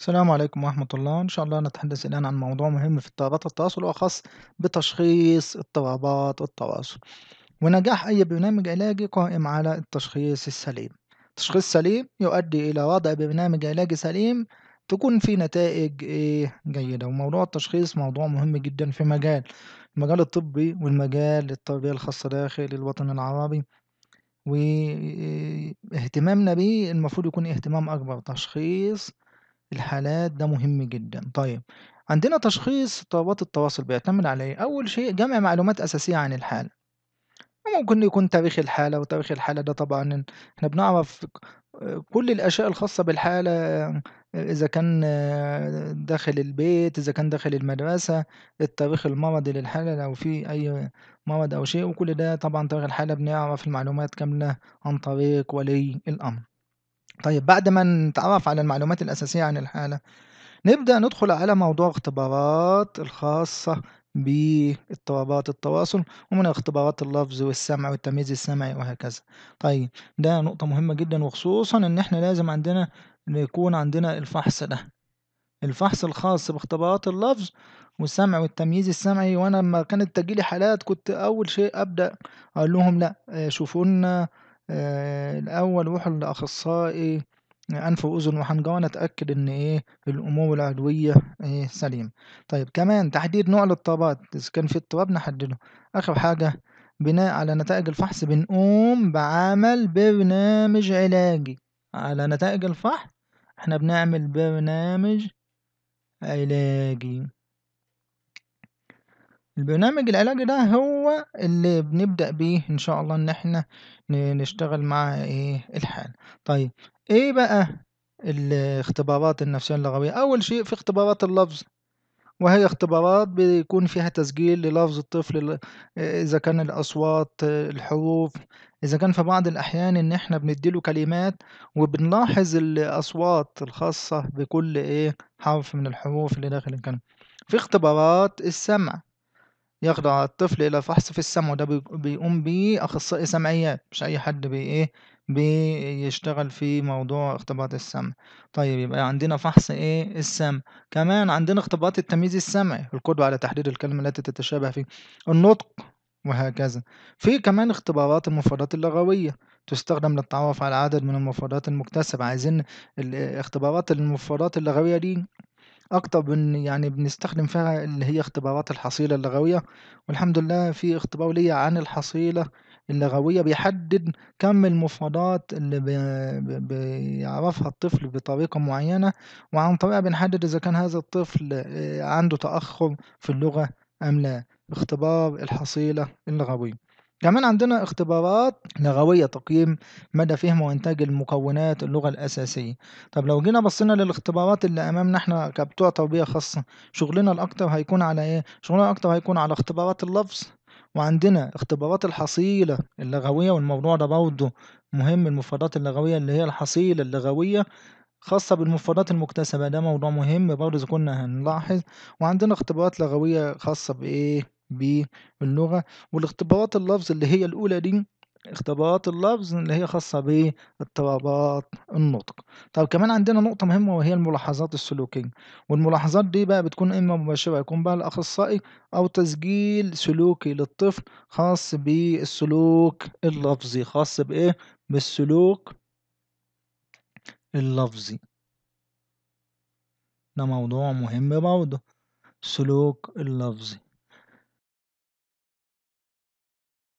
السلام عليكم ورحمة الله إن شاء الله نتحدث الآن عن موضوع مهم في اضطرابات التواصل وأخص بتشخيص اضطرابات التواصل ونجاح أي برنامج علاجي قائم على التشخيص السليم تشخيص سليم يؤدي إلى وضع برنامج علاجي سليم تكون فيه نتائج إيه جيدة وموضوع التشخيص موضوع مهم جدا في مجال المجال الطبي والمجال التربية الخاصة داخل الوطن العربي واهتمامنا إيه، إيه، به المفروض يكون اهتمام أكبر تشخيص الحالات ده مهم جدًا. طيب، عندنا تشخيص اضطرابات التواصل بيعتمد على إيه؟ أول شيء جمع معلومات أساسية عن الحالة، ممكن يكون تاريخ الحالة، وتاريخ الحالة ده طبعًا إحنا بنعرف كل الأشياء الخاصة بالحالة إذا كان داخل البيت، إذا كان داخل المدرسة، التاريخ المرضي للحالة لو في أي مرض أو شيء، وكل ده طبعًا تاريخ الحالة بنعرف المعلومات كاملة عن طريق ولي الأمر. طيب بعد ما نتعرف على المعلومات الأساسية عن الحالة نبدأ ندخل على موضوع اختبارات الخاصة باضطرابات التواصل ومن اختبارات اللفظ والسمع والتمييز السمعي وهكذا طيب ده نقطة مهمة جدا وخصوصا ان احنا لازم عندنا يكون عندنا الفحص ده الفحص الخاص باختبارات اللفظ والسمع والتمييز السمعي وانا لما كانت تجيلي حالات كنت اول شيء ابدا اقول لهم لا آه، شوفوا لنا آه، الأول روح لأخصائي آه، أنف وأذن وحنجرة أتأكد إن إيه الأمور العلوية إيه سليمة. طيب كمان تحديد نوع الاضطرابات إذا كان في اضطراب نحدده. آخر حاجة بناء على نتائج الفحص بنقوم بعمل برنامج علاجي على نتائج الفحص احنا بنعمل برنامج علاجي. البرنامج العلاجي ده هو اللي بنبدأ بيه إن شاء الله إن إحنا نشتغل مع إيه الحالة. طيب إيه بقى الاختبارات النفسية اللغوية؟ أول شيء في اختبارات اللفظ وهي اختبارات بيكون فيها تسجيل للفظ الطفل إذا كان الأصوات الحروف إذا كان في بعض الأحيان إن إحنا بنديله كلمات وبنلاحظ الأصوات الخاصة بكل إيه حرف من الحروف اللي داخل الكلمة. في اختبارات السمع. يخضع الطفل إلى فحص في السمع وده بيقوم بيه أخصائي سمعيات مش أي حد بي إيه بيشتغل في موضوع اختبارات السمع طيب يبقى عندنا فحص إيه السمع كمان عندنا اختبارات التمييز السمعي القدوة على تحديد الكلمة التي تتشابه في النطق وهكذا في كمان اختبارات المفردات اللغوية تستخدم للتعرف على عدد من المفردات المكتسبة عايزين اختبارات المفردات اللغوية دي أكتر بن يعني بنستخدم فيها اللي هي اختبارات الحصيلة اللغوية والحمد لله في اختبار ليا عن الحصيلة اللغوية بيحدد كم المفردات اللي بي- بيعرفها الطفل بطريقة معينة وعن طريقها بنحدد إذا كان هذا الطفل آه، عنده تأخر في اللغة أم لا اختبار الحصيلة اللغوية. كمان عندنا اختبارات لغوية تقييم مدى فهم وإنتاج المكونات اللغة الأساسية طب لو جينا بصينا للاختبارات اللي أمامنا احنا كبتوع تربية خاصة شغلنا الأكتر هيكون على إيه؟ شغلنا الأكتر هيكون على اختبارات اللفظ وعندنا اختبارات الحصيلة اللغوية والموضوع ده برضه مهم المفردات اللغوية اللي هي الحصيلة اللغوية خاصة بالمفردات المكتسبة ده موضوع مهم برضه إذا كنا هنلاحظ وعندنا اختبارات لغوية خاصة بإيه باللغة والاختبارات اللفظ اللي هي الأولى دي اختبارات اللفظ اللي هي خاصة باضطرابات النطق طب كمان عندنا نقطة مهمة وهي الملاحظات السلوكية والملاحظات دي بقى بتكون إما مباشرة يكون بقى الأخصائي أو تسجيل سلوكي للطفل خاص بالسلوك اللفظي خاص بإيه بالسلوك اللفظي ده موضوع مهم برضه السلوك اللفظي